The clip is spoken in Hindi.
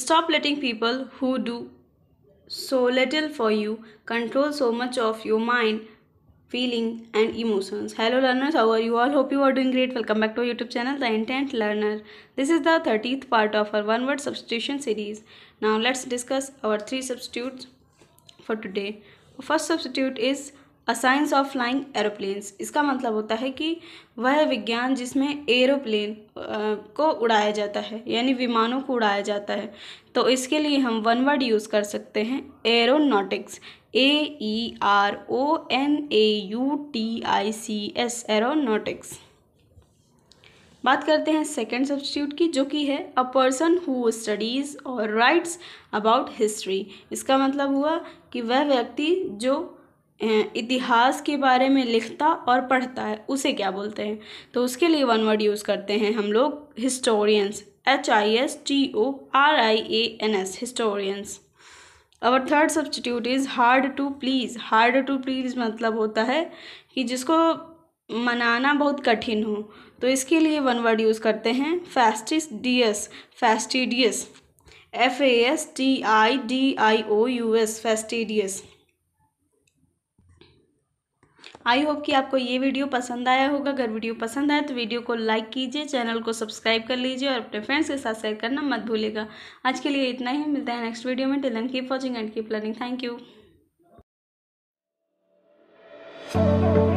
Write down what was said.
Stop letting people who do so little for you control so much of your mind feeling and emotions hello learners how are you all hope you are doing great welcome back to our youtube channel the intent learner this is the 30th part of our one word substitution series now let's discuss our three substitutes for today first substitute is a science of flying aeroplanes इसका मतलब होता है कि वह विज्ञान जिसमें एरोप्लेन uh, को उड़ाया जाता है यानी विमानों को उड़ाया जाता है तो इसके लिए हम वन वर्ड यूज़ कर सकते हैं aeronautics A E R O N A U T I C S aeronautics बात करते हैं सेकेंड सब्सिट्यूट की जो कि है अ पर्सन हु स्टडीज़ और राइट्स अबाउट हिस्ट्री इसका मतलब हुआ कि वह व्यक्ति जो इतिहास के बारे में लिखता और पढ़ता है उसे क्या बोलते हैं तो उसके लिए वन वर्ड यूज़ करते हैं हम लोग historians H I S T O R I A N S historians our third substitute is hard to please hard to please मतलब होता है कि जिसको मनाना बहुत कठिन हो तो इसके लिए वन वर्ड यूज़ करते हैं fastidious fastidious F A S T I D I O U S fastidious I hope कि आपको ये वीडियो पसंद आया होगा अगर वीडियो पसंद आया तो वीडियो को लाइक कीजिए चैनल को सब्सक्राइब कर लीजिए और अपने फ्रेंड्स के साथ शेयर करना मत भूलिएगा आज के लिए इतना ही मिलता है नेक्स्ट वीडियो में till then keep watching and keep learning thank you